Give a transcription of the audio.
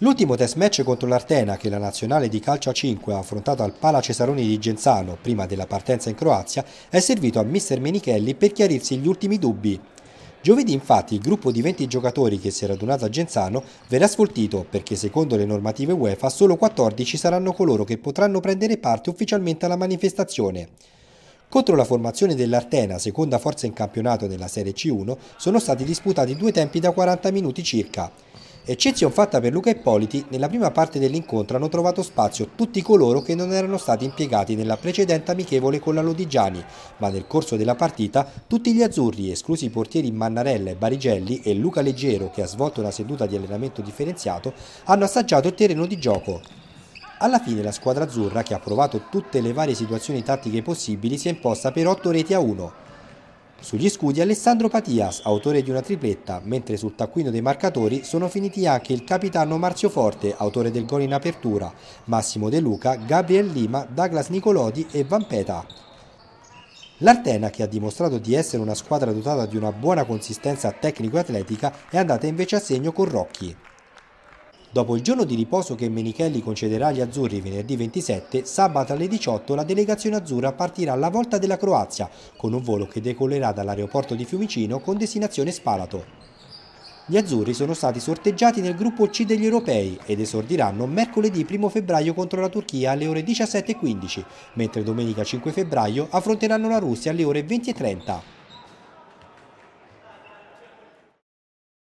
L'ultimo test match contro l'Artena che la nazionale di calcio a 5 ha affrontato al Pala Cesaroni di Genzano prima della partenza in Croazia è servito a mister Menichelli per chiarirsi gli ultimi dubbi. Giovedì infatti il gruppo di 20 giocatori che si è radunato a Genzano verrà sfoltito perché secondo le normative UEFA solo 14 saranno coloro che potranno prendere parte ufficialmente alla manifestazione. Contro la formazione dell'Artena, seconda forza in campionato della Serie C1, sono stati disputati due tempi da 40 minuti circa. Eccezione fatta per Luca Ippoliti, nella prima parte dell'incontro hanno trovato spazio tutti coloro che non erano stati impiegati nella precedente amichevole con la Lodigiani, ma nel corso della partita tutti gli azzurri, esclusi i portieri Mannarella e Barigelli e Luca Leggero che ha svolto una seduta di allenamento differenziato, hanno assaggiato il terreno di gioco. Alla fine la squadra azzurra, che ha provato tutte le varie situazioni tattiche possibili, si è imposta per 8 reti a 1. Sugli scudi Alessandro Patias, autore di una tripletta, mentre sul taccuino dei marcatori sono finiti anche il capitano Marzio Forte, autore del gol in apertura, Massimo De Luca, Gabriel Lima, Douglas Nicolodi e Vampeta. L'Artena, che ha dimostrato di essere una squadra dotata di una buona consistenza tecnico-atletica, è andata invece a segno con Rocchi. Dopo il giorno di riposo che Menichelli concederà agli azzurri venerdì 27, sabato alle 18 la delegazione azzurra partirà alla volta della Croazia con un volo che decollerà dall'aeroporto di Fiumicino con destinazione Spalato. Gli azzurri sono stati sorteggiati nel gruppo C degli europei ed esordiranno mercoledì 1 febbraio contro la Turchia alle ore 17.15, mentre domenica 5 febbraio affronteranno la Russia alle ore 20.30.